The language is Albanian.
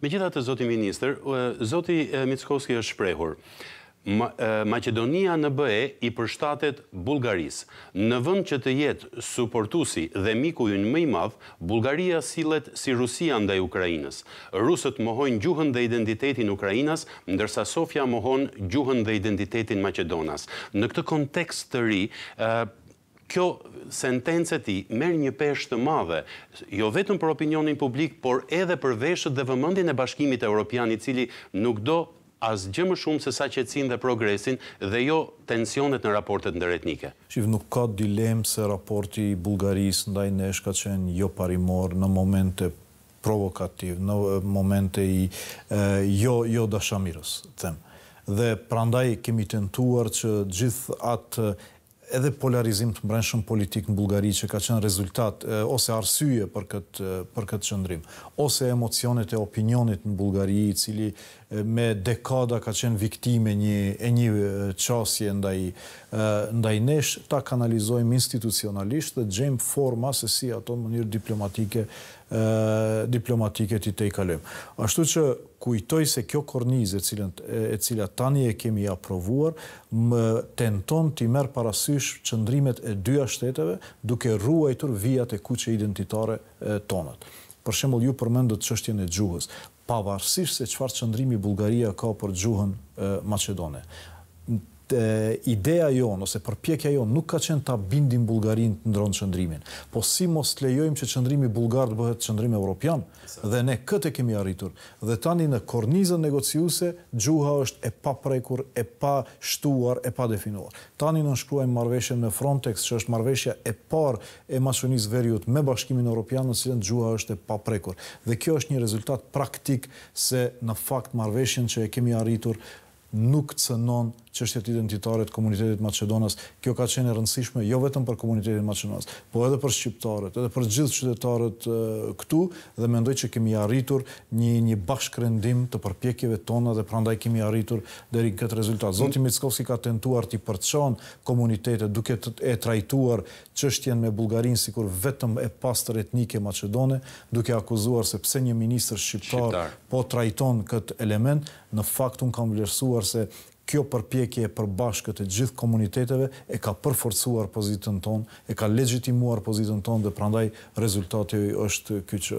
Me gjitha të zoti minister, zoti Mickoski është shprehur. Macedonia në bëhe i përshtatet Bulgaris. Në vënd që të jetë suportusi dhe miku ju në mëj madh, Bulgaria silet si Rusia ndaj Ukrajinës. Rusët mohojnë gjuhën dhe identitetin Ukrajinës, ndërsa Sofia mohojnë gjuhën dhe identitetin Macedonas. Në këtë kontekst të ri, kjo sentence ti merë një peshtë madhe, jo vetëm për opinionin publik, por edhe për veshët dhe vëmëndin e bashkimit e Europian, i cili nuk do as gjë më shumë se sa qetësin dhe progresin dhe jo tensionet në raportet ndër etnike. Shif, nuk ka dilemë se raporti i Bulgarisë ndaj nesh ka qenë jo parimor në momente provokativ, në momente i jo, jo dashamirës, them. Dhe prandaj kemi tentuar që gjithë atë edhe polarizim të shumë politik në Bulgari që ka qenë rezultat ose arsye për këtë, për këtë qëndrim, ose emocionet e opinionit në Bulgari i cili me dekada ka qenë viktime një, e një qasje ndaj, ndaj nesh, ta kanalizojmë institucionalisht dhe gjemë forma se si ato në mënyrë diplomatike diplomatike ti i kalem. Ashtu që kujtoj se kjo kornizë e cilën e cila tani e kemi aprovuar më tenton të merr parasysh çndrimet e dyja shteteve duke ruajtur vijat e kuqe identitare tona. Për shembull ju përmendët çështjen e gjuhës, pavarësisht se çfarë çndrimi Bullgaria ka për gjuhën e, Macedone ideja jonë, ose përpjekja jonë, nuk ka qenë ta bindim Bulgarin të ndronë qëndrimin. Po si mos të lejojmë që qëndrimi Bulgar të bëhet qëndrimi Europian, dhe ne këte kemi arritur. Dhe tani në kornizën negociuse, gjuha është e pa prekur, e pa shtuar, e pa definuar. Tani në nëshkruajmë marveshe në Frontex, që është marveshja e par e masonis verjut me bashkimin Europian, në cilën gjuha është e pa prekur. Dhe kjo është një rezultat praktik se në fakt marveshen që e kemi arritur, nuk cënon qështjet identitare të komunitetit maqedonas. Kjo ka qenë e rëndësishme jo vetëm për komunitetin maqedonas, por edhe për shqiptarët, edhe për gjithë qytetarët këtu dhe mendoj që kemi arritur një një bashkërendim të përpjekjeve tona dhe prandaj kemi arritur deri këtë rezultat. Zoti Mitzkovski ka tentuar të përçon komunitetet duke të e trajtuar çështjen me si sikur vetëm e pastër etnike maqedone, duke akuzuar se pse një ministër shqiptar, shqiptar. po trajton kët element në fakt unë kam vlerësuar se kjo përpjekje e përbashkët të gjithë komuniteteve e ka përforcuar pozitën tonë, e ka legjitimuar pozitën tonë dhe prandaj rezultati është ky që